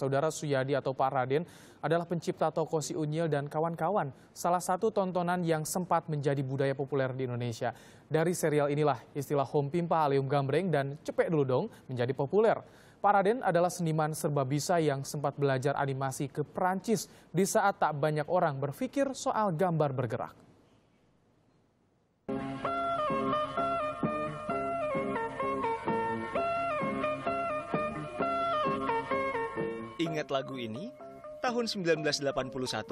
Saudara Suyadi atau Pak Raden adalah pencipta toko si unyil dan kawan-kawan, salah satu tontonan yang sempat menjadi budaya populer di Indonesia. Dari serial inilah istilah home pimpa alium gambreng dan cepek dulu dong menjadi populer. Pak Raden adalah seniman serba bisa yang sempat belajar animasi ke Perancis di saat tak banyak orang berpikir soal gambar bergerak. Ingat lagu ini? Tahun 1981,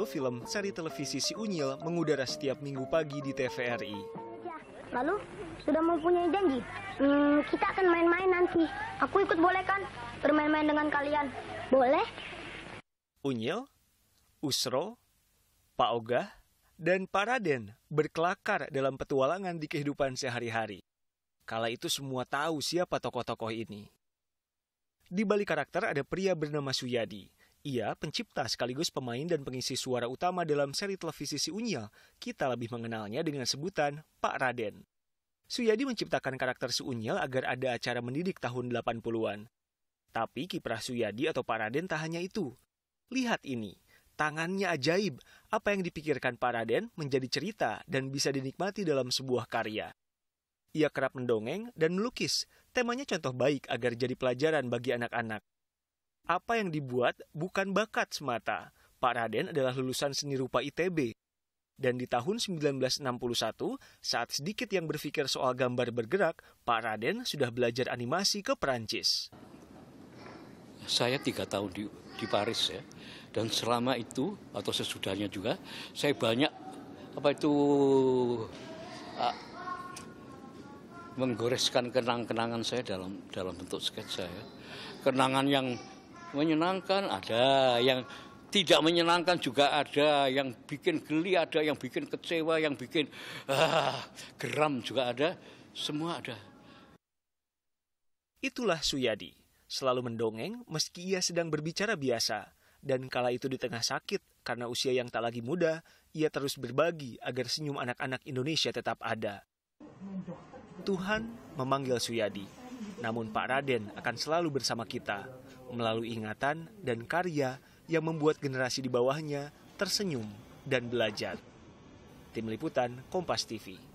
film seri televisi Si Unyil mengudara setiap minggu pagi di TVRI. Iya. Lalu, sudah mempunyai janji? Hmm, kita akan main-main nanti. Aku ikut boleh kan? Bermain-main dengan kalian. Boleh? Unyil, Usro, Pak Ogah, dan Paraden berkelakar dalam petualangan di kehidupan sehari-hari. Kala itu semua tahu siapa tokoh-tokoh ini. Di balik karakter ada pria bernama Suyadi. Ia pencipta sekaligus pemain dan pengisi suara utama dalam seri televisi Si Unyil. Kita lebih mengenalnya dengan sebutan Pak Raden. Suyadi menciptakan karakter Si Unyil agar ada acara mendidik tahun 80-an. Tapi kiprah Suyadi atau Pak Raden tak hanya itu. Lihat ini, tangannya ajaib. Apa yang dipikirkan Pak Raden menjadi cerita dan bisa dinikmati dalam sebuah karya. Ia kerap mendongeng dan melukis. Temanya contoh baik agar jadi pelajaran bagi anak-anak. Apa yang dibuat bukan bakat semata. Pak Raden adalah lulusan seni rupa ITB. Dan di tahun 1961, saat sedikit yang berpikir soal gambar bergerak, Pak Raden sudah belajar animasi ke Perancis. Saya tiga tahun di, di Paris ya, dan selama itu atau sesudahnya juga, saya banyak apa itu ah, menggoreskan kenang-kenangan saya dalam dalam bentuk sketsa ya. Kenangan yang menyenangkan ada, yang tidak menyenangkan juga ada, yang bikin geli ada, yang bikin kecewa, yang bikin ah, geram juga ada, semua ada. Itulah Suyadi, selalu mendongeng meski ia sedang berbicara biasa, dan kala itu di tengah sakit karena usia yang tak lagi muda, ia terus berbagi agar senyum anak-anak Indonesia tetap ada. Tuhan memanggil Suyadi, namun Pak Raden akan selalu bersama kita melalui ingatan dan karya yang membuat generasi di bawahnya tersenyum dan belajar. Tim Liputan Kompas TV